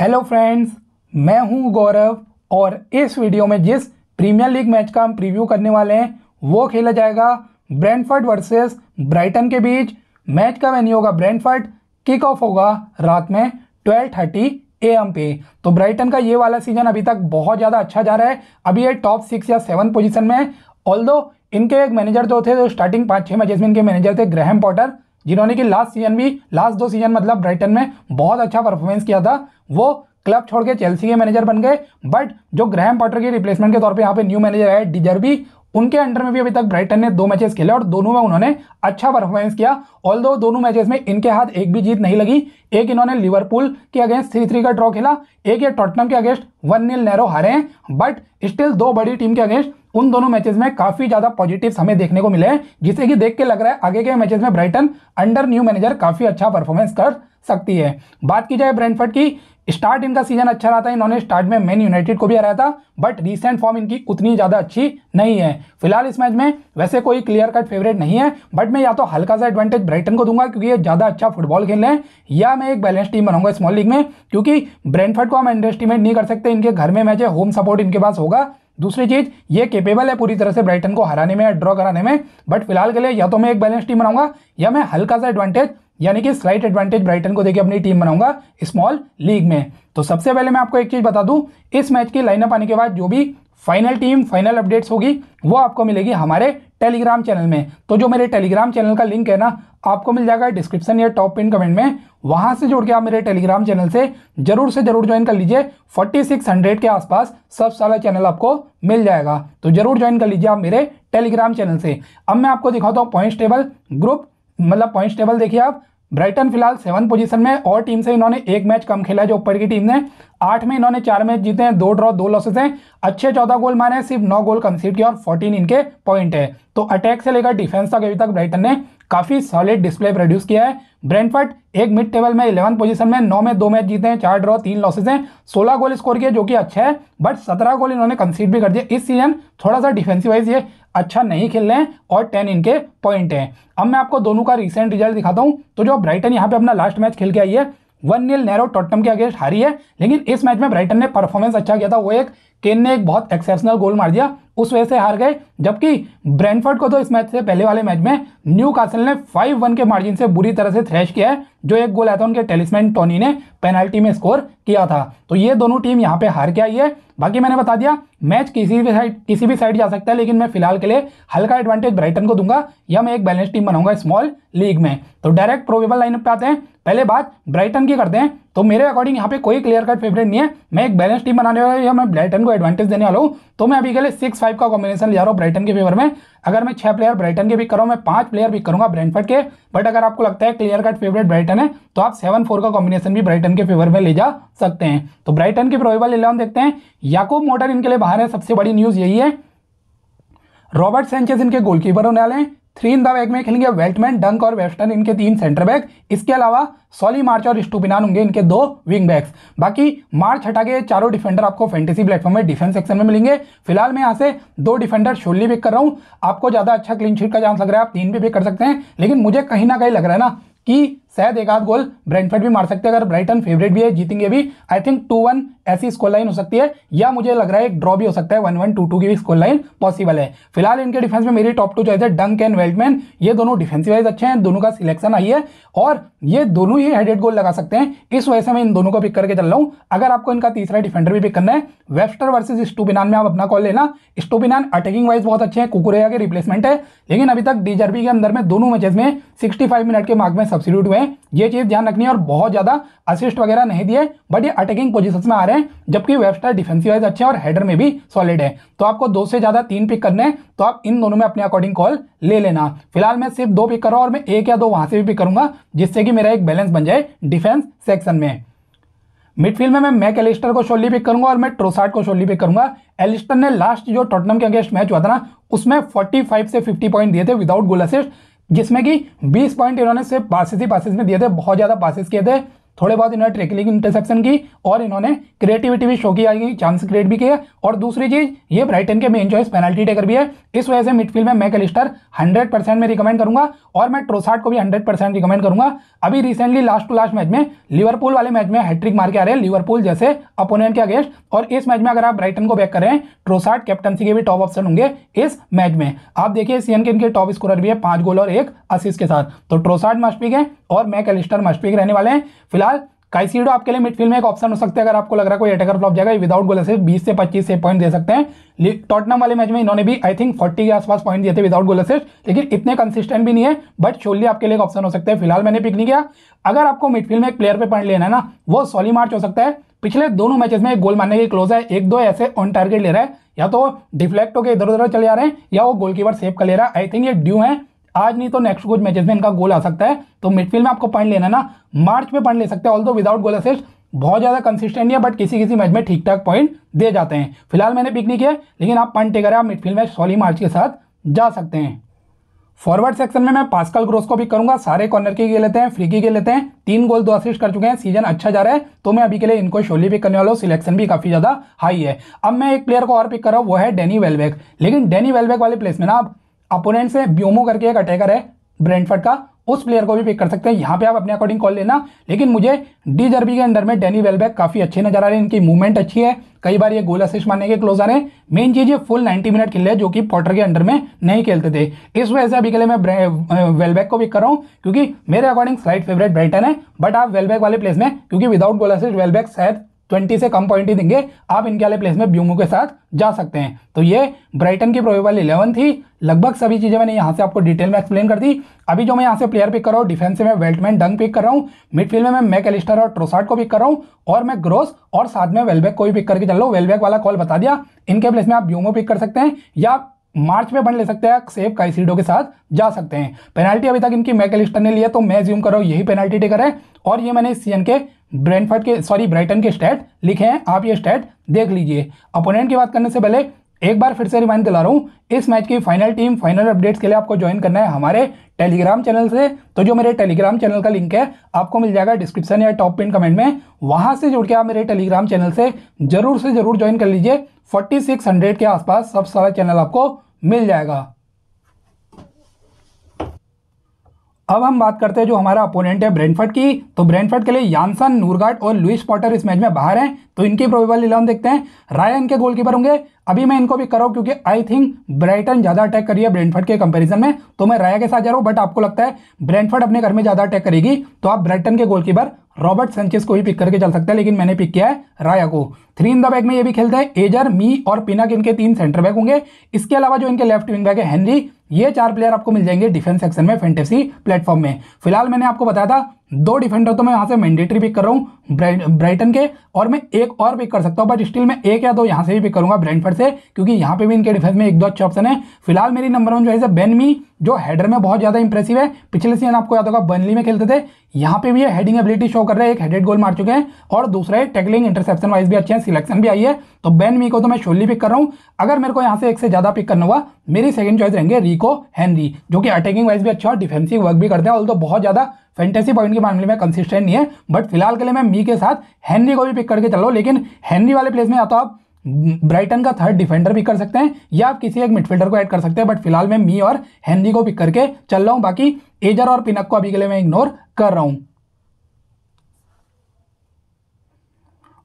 hello friends मैं हूं गौरव और इस वीडियो में जिस प्रीमियर लीग मैच का हम प्रीव्यू करने वाले हैं वो खेला जाएगा ब्रैंडफर्ड वर्सेस ब्राइटन के बीच मैच का वेन्यू होगा ब्रैंडफर्ड किक ऑफ होगा रात में ट्वेल्व थर्टी ए एम पे तो ब्राइटन का ये वाला सीजन अभी तक बहुत ज़्यादा अच्छा जा रहा है अभी ये टॉप सिक्स या सेवन पोजिशन में है ऑल इनके एक मैनेजर जो थे जो स्टार्टिंग पाँच छः मैचेस में इनके मैनेजर थे ग्रहम पॉटर जिन्होंने कि लास्ट सीजन भी लास्ट दो सीजन मतलब ब्राइटन में बहुत अच्छा परफॉर्मेंस किया था वो क्लब छोड़ के चेल्सी के मैनेजर बन गए बट जो ग्रहम पॉटर के रिप्लेसमेंट के तौर पे यहाँ पे न्यू मैनेजर आए डिजर्बी उनके अंडर में भी अभी तक ब्राइटन ने दो मैचेस खेले और दोनों में उन्होंने अच्छा परफॉर्मेंस किया ऑल दो दोनों मैचेस में इनके हाथ एक भी जीत नहीं लगी एक इन्होंने लिवरपूल के अगेंस्ट थ्री थ्री का ड्रॉ खेला एक ये टॉटनम के अगेंस्ट वन नील नैरो हारे हैं बट स्टिल दो बड़ी टीम के अगेंस्ट उन दोनों मैचेस में काफी ज्यादा पॉजिटिव हमें देखने को मिले जिसे कि देख के लग रहा है आगे के मैचेस में ब्राइटन अंडर न्यू मैनेजर काफी अच्छा परफॉर्मेंस कर सकती है बात की जाए ब्रैंडफर्ड की स्टार्ट इनका सीजन अच्छा रहा था इन्होंने स्टार्ट में मैन यूनाइटेड को भी हराया था बट रीसेंट फॉर्म इनकी उतनी ज़्यादा अच्छी नहीं है फिलहाल इस मैच में वैसे कोई क्लियर कट फेवरेट नहीं है बट मैं या तो हल्का सा एडवांटेज ब्राइटन को दूंगा क्योंकि ये ज़्यादा अच्छा फुटबॉल खेल रहे हैं या मैं एक बैलेंस टीम बनाऊंगा स्मॉल लीग में क्योंकि ब्रैंडफर्ड को हम अंडर एस्टिमेट नहीं कर सकते इनके घर में मैच है होम सपोर्ट इनके पास होगा दूसरी चीज़ ये केपेबल है पूरी तरह से ब्राइटन को हराने में या ड्रॉ कराने में बट फिलहाल के लिए या तो मैं एक बैलेंस टीम बनाऊंगा या मैं हल्का सा एडवांटेज यानी कि स्लाइट एडवांटेज ब्राइटन को देकर अपनी टीम बनाऊंगा स्मॉल लीग में तो सबसे पहले मैं आपको एक चीज़ बता दूं इस मैच की लाइनअप आने के बाद जो भी फाइनल टीम फाइनल अपडेट्स होगी वो आपको मिलेगी हमारे टेलीग्राम चैनल में तो जो मेरे टेलीग्राम चैनल का लिंक है ना आपको मिल जाएगा डिस्क्रिप्शन या टॉप पिन कमेंट में वहां से जुड़ के आप मेरे टेलीग्राम चैनल से जरूर से जरूर ज्वाइन कर लीजिए 4600 के आसपास सब सारा चैनल आपको मिल जाएगा तो जरूर ज्वाइन कर लीजिए आप मेरे टेलीग्राम चैनल से अब मैं आपको दिखाता हूँ पॉइंट टेबल ग्रुप मतलब पॉइंट टेबल देखिए आप ब्राइटन फिलहाल सेवन पोजीशन में और टीम से इन्होंने एक मैच कम खेला है जो ऊपर की टीम ने आठ में इन्होंने चार मैच जीते हैं दो ड्रॉ दो लॉसेस हैं अच्छे चौदह गोल मारे हैं सिर्फ नौ गोल कंसीड किया और फोर्टीन इनके पॉइंट है तो अटैक से लेकर डिफेंस तक अभी तक ब्राइटन ने काफ़ी सॉलिड डिस्प्ले प्रोड्यूस किया है ब्रेंटफर्ट एक मिड टेबल में इलेवन पोजीशन में नौ में दो मैच जीते हैं चार ड्रॉ तीन लॉसेस हैं सोलह गोल स्कोर किए जो कि अच्छा है बट सत्रह गोल इन्होंने कंसीड भी कर दिया इस सीजन थोड़ा सा डिफेंसिव वाइज ये अच्छा नहीं खेल रहे हैं और टेन इनके पॉइंट हैं अब मैं आपको दोनों का रिसेंट रिजल्ट दिखाता हूँ तो जो ब्राइटन यहाँ पे अपना लास्ट मैच खेल के आई है वन नील नैरो टॉटम के अगेंस्ट हारी है लेकिन इस मैच में ब्राइटन ने परफॉर्मेंस अच्छा किया था वो एक केन ने एक बहुत एक्सेप्शनल गोल मार दिया उस वजह से हार गए जबकि ब्रेंडफर्ड को तो इस मैच से पहले वाले मैच में न्यू कासल ने फाइव वन के मार्जिन से बुरी तरह से थ्रैश किया है जो एक गोल आया था उनके टेलिसमैन टोनी ने पेनल्टी में स्कोर किया था तो ये दोनों टीम यहाँ पे हार के आई है बाकी मैंने बता दिया मैच किसी भी साइड किसी भी साइड जा सकता है लेकिन मैं फिलहाल के लिए हल्का एडवांटेज ब्राइटन को दूंगा या मैं एक बैलेंस टीम बनाऊंगा स्मॉल लीग में तो डायरेक्ट प्रोवेबल लाइनअप पे आते हैं पहले बात ब्राइटन की करते हैं तो मेरे अकॉर्डिंग यहाँ पे कोई क्लियर कट फेवरेट नहीं है मैं एक बैलेंस टीम बनाने वाला हूँ या मैं ब्राइटन को एडवांटेज देने वाला हूँ तो मैं अभी के लिए सिक्स फाइव का कॉम्बिनेशन ले रहा हूँ ब्राइटन के फेवर में अगर मैं छह प्लेयर ब्राइटन के भी करूँ मैं पांच प्लेयर भी करूँगा ब्रैंडफर्ड के बट अगर आपको लगता है क्लियर कट फेवरेट ब्राइटन है तो आप सेवन फोर का कॉम्बिनेशन भी ब्राइटन के फेवर में ले जा सकते हैं तो ब्राइटन की प्रोबेबल इलेवन देखते हैं याकूब मोटर इनके लिए बाहर है सबसे बड़ी न्यूज़ यही है रॉबर्ट सेंचेज इनके गोलकीपर होने वाले हैं थ्री इन द बैक में खेलेंगे वेल्टमैन डंक और वेस्टर्न इनके तीन सेंटर बैक इसके अलावा सॉली मार्च और स्टूपिनान होंगे इनके दो विंग बैक्स बाकी मार्च हटा के चारों डिफेंडर आपको फैंटेसी प्लेटफॉर्म में डिफेंस सेक्शन में मिलेंगे फिलहाल मैं यहाँ से दो डिफेंडर शोली पिक कर रहा हूँ आपको ज़्यादा अच्छा क्लीन शीट का चांस लग रहा है आप तीन भी पिक कर सकते हैं लेकिन मुझे कहीं ना कहीं लग रहा है ना कि शायद एक आध गोल ब्रेंटफर्ड भी मार सकते हैं अगर ब्राइटन फेवरेट भी है जीतेंगे भी आई थिंक टू वन ऐसी स्कोर लाइन हो सकती है या मुझे लग रहा है एक ड्रॉ भी हो सकता है वन वन टू टू की भी स्कोर लाइन पॉसिबल है फिलहाल इनके डिफेंस में मेरी टॉप टू चॉइस है डंक एंड वेल्टमैन ये दोनों डिफेंसिव वाइज अच्छे हैं दोनों का सिलेक्शन आई है और ये दोनों ही हेडेड गोल लगा सकते हैं इस वजह से मैं इन दोनों को पिक करके चल रहा हूँ अगर आपको इनका तीसरा डिफेंडर भी पिक करना है वेस्टर वर्सेज स्टूबिनान में आप अपना कॉल लेना स्टूबिनान अटैकिंग वाइज बहुत अच्छे हैं कुकुरिया के रिप्लेसमेंट है लेकिन अभी तक डीजरबी के अंदर में दोनों मैचेस में सिक्सटी मिनट के मार्ग में सब्सिट्यूट हुए हैं ये चीज़ ध्यान रखनी है और बहुत ज़्यादा असिस्ट वगैरह नहीं दिए बट ये अटैकिंग पोजिशन में आ रहे हैं जबकि वेबस्टर डिफेंसिव वाइज अच्छे और हेडर में भी सॉलिड है तो आपको दो से ज़्यादा तीन पिक करने हैं तो आप इन दोनों में अपने अकॉर्डिंग कॉल ले लेना फिलहाल मैं सिर्फ दो पिक कर रहा हूँ और मैं एक या दो वहां से भी पिक करूंगा जिससे कि मेरा एक बैलेंस बन जाए डिफेंस सेक्शन में मिडफील्ड में मैं मैक एलिस्टर को शोली पिक करूंगा और मैं ट्रोसार्ट को शोली पिक करूंगा एलिस्टर ने लास्ट जो टोटनम के अगेंस्ट मैच हुआ था ना उसमें 45 से 50 पॉइंट दिए थे विदाउट गोल असिस्ट जिसमें कि 20 पॉइंट इन्होंने सिर्फ पासिस ही पासिस में दिए थे बहुत ज़्यादा पासिस किए थे थोड़े बहुत इन्होंने ट्रिकलिंग इंटरसेप्शन की और इन्होंने क्रिएटिविटी भी शो की चांस क्रिएट भी किया और दूसरी चीज ये ब्राइटन के मेन चॉइस पेनल्टी टेकर भी है इस वजह से मिडफील्ड में मैं कलिस्टर हंड्रेड परसेंट में रिकमेंड करूंगा और मैं ट्रोसार्ट को भी हंड्रेड परसेंट रिकमेंड करूंगा अभी recently last to last match में लिवरपूल वाले मैच में हैट्रिक मार के आ रहे हैं लिवरपूल जैसे अपोनेंट के अगेंस्ट और इस मैच में अगर आप ब्राइटन को बैक करें ट्रोसार्ट कैप्टनसी के भी टॉप ऑप्शन होंगे इस मैच में आप देखिए सीएन के इनके टॉप स्कोरर भी है पांच गोल और एक असिस्ट के साथ तो मस्ट पिक है और मैं कैलिस्टर पिक रहने वाले हैं फिलहाल फिलहाल काइसीडो आपके लिए मिडफील्ड में एक ऑप्शन हो सकता है अगर आपको लग रहा है कोई अटैकर फ्लॉप जाएगा विदाउट गोल से 20 से 25 से पॉइंट दे सकते हैं टॉटनम वाले मैच में इन्होंने भी आई थिंक 40 के आसपास पॉइंट दिए थे विदाउट गोल असिस्ट लेकिन इतने कंसिस्टेंट भी नहीं है बट शोली आपके लिए एक ऑप्शन हो सकता है फिलहाल मैंने पिक नहीं किया अगर आपको मिडफील्ड में एक प्लेयर पर पॉइंट लेना है ना वो सॉली मार्च हो सकता है पिछले दोनों मैचेस में एक गोल मारने के क्लोज है एक दो ऐसे ऑन टारगेट ले रहा है या तो डिफ्लेक्ट होकर इधर उधर चले जा रहे हैं या वो गोलकीपर सेव कर ले रहा है आई थिंक ये ड्यू है आज नहीं तो नेक्स्ट कुछ मैचेस में इनका गोल आ सकता है तो मिडफील्ड में आपको पॉइंट लेना ना मार्च में पॉइंट ले सकते हैं ऑल्दो विदाउट गोल असिस्ट बहुत ज़्यादा कंसिस्टेंट है बट किसी किसी मैच में ठीक ठाक पॉइंट दे जाते हैं फिलहाल मैंने पिक नहीं किया लेकिन आप पॉइंट टेकर आप मिडफील्ड में सोली मार्च के साथ जा सकते हैं फॉरवर्ड सेक्शन में मैं पास्कल ग्रोस को भी करूंगा सारे कॉर्नर के खेल लेते हैं फ्री की खेल लेते हैं तीन गोल दो असिस्ट कर चुके हैं सीजन अच्छा जा रहा है तो मैं अभी के लिए इनको शोली पिक करने वाला हूँ सिलेक्शन भी काफी ज्यादा हाई है अब मैं एक प्लेयर को और पिक कर रहा हूँ वो है डेनी वेलबेक लेकिन डेनी वेलबेक वाले प्लेस में ना आप अपोनेंट से ब्योमो करके एक अटैकर है ब्रेंडफर्ड का उस प्लेयर को भी पिक कर सकते हैं यहाँ पे आप अपने अकॉर्डिंग कॉल लेना लेकिन मुझे डी जर्बी के अंडर में डेनी वेलबैक काफ़ी अच्छे नजर आ रहे हैं इनकी मूवमेंट अच्छी है कई बार ये गोल असिस्ट मारने के क्लोज आ रहे हैं मेन चीज़ ये फुल 90 मिनट खेल रहे हैं जो कि पॉटर के अंडर में नहीं खेलते थे इस वजह से अभी के लिए मैं वेलबैक को पिक कर रहा हूँ क्योंकि मेरे अकॉर्डिंग स्लाइट फेवरेट ब्राइटन है बट आप वेलबैक वाले प्लेस में क्योंकि विदाउट गोल असिस्ट वेलबैक शायद 20 से कम पॉइंट ही देंगे आप इनके वाले प्लेस में ब्यूमो के साथ जा सकते हैं तो ये ब्राइटन की प्रोबेबल इलेवन थी लगभग सभी चीज़ें मैंने यहाँ से आपको डिटेल में एक्सप्लेन कर दी अभी जो मैं यहाँ से प्लेयर पिक कर रहा हूँ डिफेंस में वेल्टमैन डंग पिक कर रहा हूँ मिडफील्ड में मैं कैलिस्टर और ट्रोसार्ट को पिक कर रहा हूँ और मैं ग्रोस और साथ में वेलबैक को भी पिक करके चल रहा हूँ वेलबैक वाला कॉल बता दिया इनके प्लेस में आप ब्यूमो पिक कर सकते हैं या मार्च में बन ले सकते हैं सेफ काइसीडो के साथ जा सकते हैं पेनल्टी अभी तक इनकी मैकेलिस्टर ने लिया तो मैं ज्यूम कर रहा हूँ यही पेनल्टी टेकर है और ये मैंने सी के ब्रेनफर्ड के सॉरी ब्राइटन के स्टैट लिखे हैं आप ये स्टैट देख लीजिए अपोनेंट की बात करने से पहले एक बार फिर से रिमाइंड दिला रहा हूँ इस मैच की फाइनल टीम फाइनल अपडेट्स के लिए आपको ज्वाइन करना है हमारे टेलीग्राम चैनल से तो जो मेरे टेलीग्राम चैनल का लिंक है आपको मिल जाएगा डिस्क्रिप्शन या टॉप पिन कमेंट में वहाँ से जुड़ के आप मेरे टेलीग्राम चैनल से जरूर से जरूर ज्वाइन कर लीजिए फोर्टी सिक्स हंड्रेड के आसपास सब सारा चैनल आपको मिल जाएगा अब हम बात करते हैं जो हमारा अपोनेंट है ब्रेनफर्ड की तो ब्रेनफर्ड के लिए यानसन नूरगाट और लुइस पॉटर इस मैच में बाहर हैं तो इनकी प्रोबेबल इलेवन देखते हैं रायन के गोलकीपर होंगे अभी मैं इनको भी कराऊँ क्योंकि आई थिंक ब्राइटन ज़्यादा अटैक करी है ब्रेनफर्ड के कंपैरिजन में तो मैं राया के साथ जा रहा हूँ बट आपको लगता है ब्रेनफर्ड अपने घर में ज़्यादा अटैक करेगी तो आप ब्राइटन के गोलकीपर रॉबर्ट सेंचेस को भी पिक करके चल सकते हैं लेकिन मैंने पिक किया है राया को थ्री इन द बैक में ये भी खेलते हैं एजर मी और पिनक इनके तीन सेंटर बैक होंगे इसके अलावा जो इनके लेफ्ट विंग बैक है हेनरी ये चार प्लेयर आपको मिल जाएंगे डिफेंस सेक्शन में फेंटेसी प्लेटफॉर्म में फिलहाल मैंने आपको बताया था दो डिफेंडर तो मैं यहाँ से मैंडेटरी पिक कर रहा हूँ ब्राइटन के और मैं एक और पिक कर सकता हूँ बट स्टिल मैं एक या दो यहाँ से भी पिक करूँगा ब्रैंडफर्ड से क्योंकि यहाँ पे भी इनके डिफेंस में एक दो अच्छे ऑप्शन है फिलहाल मेरी नंबर वन जो है बेन मी जो हेडर में बहुत ज़्यादा इंप्रेसिव है पिछले सीजन आपको याद होगा बर्नली में खेलते थे यहाँ पे भी ये हेडिंग एबिलिटी शो कर रहे हैं एक हेडेड गोल मार चुके हैं और दूसरा है टैकलिंग इंटरसेप्शन वाइज भी अच्छे हैं सिलेक्शन भी आई है तो बैन मी को तो मैं शोली पिक कर रहा हूँ अगर मेरे को यहाँ से एक से ज़्यादा पिक करना हुआ मेरी सेकंड चॉइस रहेंगे रिको हैनरी जो कि अटैकिंग वाइज भी अच्छा और डिफेंसिव वर्क भी करते हैं और तो बहुत ज़्यादा फैंटेसी पॉइंट के मामले में कंसिस्टेंट नहीं है बट फिलहाल के लिए मैं मी के साथ हैनरी को भी पिक करके चलो लेकिन हैनरी वाले प्लेस में या तो आप ब्राइटन का थर्ड डिफेंडर भी कर सकते हैं या आप किसी एक मिडफील्डर को ऐड कर सकते हैं बट फिलहाल मैं मी और हेनरी को पिक करके चल रहा हूँ बाकी एजर और पिनक को अभी के लिए मैं इग्नोर कर रहा हूँ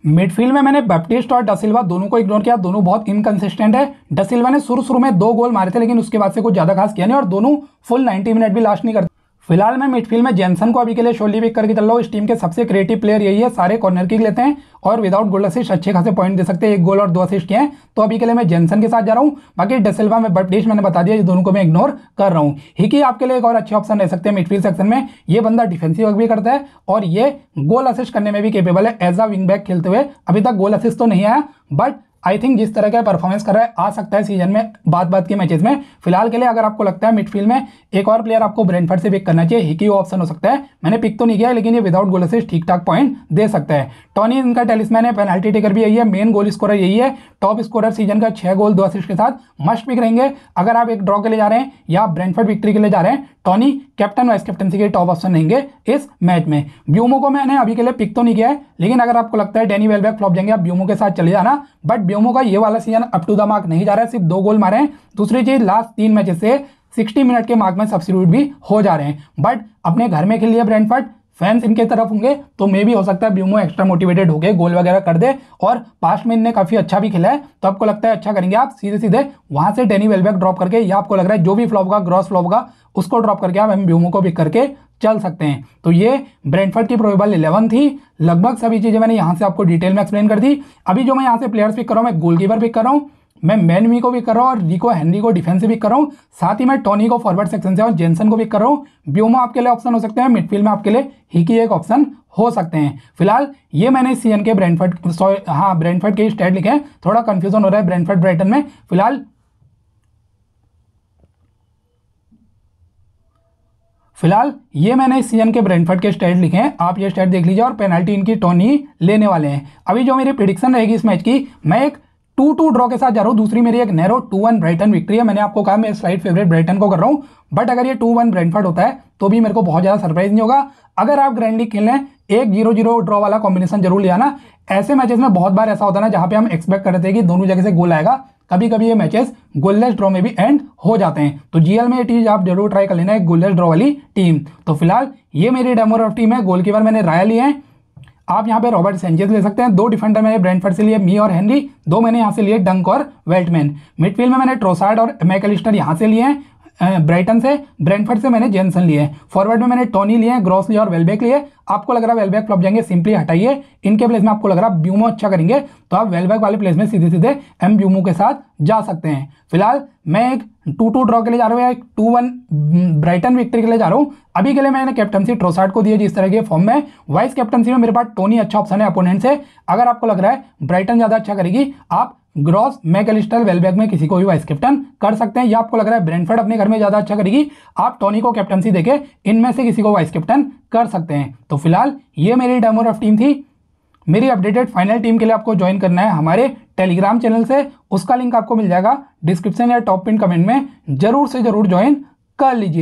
मिडफील्ड में मैंने बैप्टिस्ट और डसिल्वा दोनों को इग्नोर किया दोनों बहुत इनकंसिस्टेंट है डसिल्वा ने शुरू शुरू में दो गोल मारे थे लेकिन उसके बाद से कुछ ज़्यादा खास किया नहीं और दोनों फुल 90 मिनट भी लास्ट नहीं करते फिलहाल मैं मिडफील्ड में जेनसन को अभी के लिए शोली पिक करके चल रहा हूँ इस टीम के सबसे क्रिएटिव प्लेयर यही है सारे कॉर्नर किक लेते हैं और विदाउट गोल असिस्ट अच्छे खासे पॉइंट दे सकते हैं एक गोल और दो असिस्ट किए हैं तो अभी के लिए मैं जेनसन के साथ जा रहा हूँ बाकी डेसिल्वा में डिश मैंने बता दिया ये दोनों को मैं इग्नोर कर रहा हूँ हिकी आपके लिए एक और अच्छे ऑप्शन रह सकते हैं मिडफील्ड सेक्शन में ये बंदा डिफेंसिव वर्क भी करता है और ये गोल असिस्ट करने में भी केपेबल है एज अ विंग बैक खेलते हुए अभी तक गोल असिस्ट तो नहीं आया बट आई थिंक जिस तरह का परफॉर्मेंस कर रहा है आ सकता है सीजन में बात बात के मैचेस में फिलहाल के लिए अगर आपको लगता है मिडफील्ड में एक और प्लेयर आपको ब्रेनफर्ड से पिक करना चाहिए हिकी ऑप्शन हो सकता है मैंने पिक तो नहीं किया लेकिन ये विदाउट गोल से ठीक ठाक पॉइंट दे सकता है टॉनी इनका टेलिसमैन है पेनल्टी टेकर भी यही है मेन गोल स्कोर यही है टॉप स्कोरर सीजन का छह गोल दो असिस्ट के साथ मस्ट पिक रहेंगे अगर आप एक ड्रॉ के लिए जा रहे हैं या ब्रेनफर्ड विक्ट्री के लिए जा रहे हैं टॉनी कैप्टन वाइस कैप्टनसी के टॉप ऑप्शन रहेंगे इस मैच में ब्यूमो को मैंने अभी के लिए पिक तो नहीं किया है लेकिन अगर आपको लगता है डेनी वेलबैक फ्लॉप जाएंगे आप ब्यूमो के साथ चले जाना बट ब्यूमो का ये वाला season up to the mark नहीं जा रहा है सिर्फ दो गोल मारे हैं दूसरी चीज लास्ट तीन मैचेस से 60 मिनट के मार्क में सब्सिट्यूट भी हो जा रहे हैं बट अपने घर में खेलिए ब्रेंडफर्ट फैंस इनके तरफ होंगे तो मे भी हो सकता है ब्यूमो एक्स्ट्रा मोटिवेटेड हो गए गोल वगैरह कर दे और पास्ट में इनने काफी अच्छा भी खेला है तो आपको लगता है अच्छा करेंगे आप सीधे सीधे वहां से डेनी वेलबैक ड्रॉप करके या आपको लग रहा है जो भी फ्लॉप होगा ग्रॉस फ्लॉप होगा उसको ड्रॉप करके आप एम ब्यूमो को पिक करके चल सकते हैं तो ये ब्रेंडफर्ड की प्रोबेबल इलेवन थी लगभग सभी चीज़ें मैंने यहाँ से आपको डिटेल में एक्सप्लेन कर दी अभी जो मैं यहाँ से प्लेयर्स पिक कर रहा हूँ मैं गोलकीपर पिक कर रहा हूँ मैं मैनवी को भी कर रहा हूँ और रिको हेनरी को डिफेंस भी कर रहा हूँ साथ ही मैं टोनी को फॉरवर्ड सेक्शन से और जेनसन को भी कर रहा हूँ ब्यूमो आपके लिए ऑप्शन हो सकते हैं मिडफील्ड में आपके लिए ही की एक ऑप्शन हो सकते हैं फिलहाल ये मैंने सी हाँ, के ब्रैंडफर्ड सॉरी हाँ ब्रैंडफर्ड के स्टेट लिखे हैं थोड़ा कन्फ्यूजन हो रहा है ब्रैंडफर्ड ब्राइटन में फिलहाल फिलहाल ये मैंने सीएन के ब्रेनफर्ड के स्टेट लिखे हैं आप ये स्टेट देख लीजिए और पेनल्टी इनकी टोनी लेने वाले हैं अभी जो मेरी प्रिडिक्शन रहेगी इस मैच की मैं एक टू टू ड्रॉ के साथ जा रहा हूँ दूसरी मेरी एक narrow two one Brighton victory है मैंने आपको कहा मैं स्लाइड फेवरेट ब्राइटन को कर रहा हूँ बट अगर ये टू वन ब्रेंटफर्ड होता है तो भी मेरे को बहुत ज़्यादा सरप्राइज नहीं होगा अगर आप ग्रैंड लीग खेल एक जीरो जीरो ड्रॉ वाला कॉम्बिनेशन जरूर ले आना ऐसे मैचेस में बहुत बार ऐसा होता है ना जहाँ पे हम एक्सपेक्ट करते हैं कि दोनों जगह से गोल आएगा कभी कभी ये मैचेस गोललेस ड्रॉ में भी एंड हो जाते हैं तो जीएल में ये टीम आप जरूर ट्राई कर लेना है गोललेस ड्रॉ वाली टीम तो फिलहाल ये मेरी डेमोर टीम है गोलकीपर मैंने राय लिए हैं आप यहाँ पे रॉबर्ट सेंजेस ले सकते हैं दो डिफेंडर मैंने ब्रेंडफर्ड से लिए मी और हेनरी दो मैंने यहाँ से लिए डंक और वेल्टमैन मिडफील्ड में मैंने ट्रोसार्ड और मैकलिस्टर यहाँ से लिए हैं ब्राइटन से ब्रैंडफर्ड से मैंने जेनसन लिए फॉरवर्ड में मैंने टोनी लिए ग्रॉस लिए और वेलबैक लिए आपको लग रहा है वेलबैक फ्लॉप जाएंगे सिंपली हटाइए इनके प्लेस में आपको लग रहा है ब्यूमो अच्छा करेंगे तो आप वेलबैक वाले प्लेस में सीधे सीधे एम ब्यूमो के साथ जा सकते हैं फिलहाल मैं एक टू टू ड्रॉ के लिए जा रहा हूँ एक टू वन ब्राइटन विक्ट्री के लिए जा रहा हूँ अभी के लिए मैंने कैप्टनसी ट्रोसार्ट को दिए जिस तरह के फॉर्म में वाइस कैप्टनसी में मेरे पास टोनी अच्छा ऑप्शन है अपोनेंट से अगर आपको लग रहा है ब्राइटन ज़्यादा अच्छा करेगी आप ग्रॉस मैकलिस्टर वेलबैक में किसी को भी वाइस कैप्टन कर सकते हैं या आपको लग रहा है ब्रेनफर्ड अपने घर में ज़्यादा अच्छा करेगी आप टोनी को कैप्टनसी देके इनमें से किसी को वाइस कैप्टन कर सकते हैं तो फिलहाल ये मेरी डेमो रफ टीम थी मेरी अपडेटेड फाइनल टीम के लिए आपको ज्वाइन करना है हमारे टेलीग्राम चैनल से उसका लिंक आपको मिल जाएगा डिस्क्रिप्शन या टॉप पिन कमेंट में जरूर से जरूर ज्वाइन कर लीजिए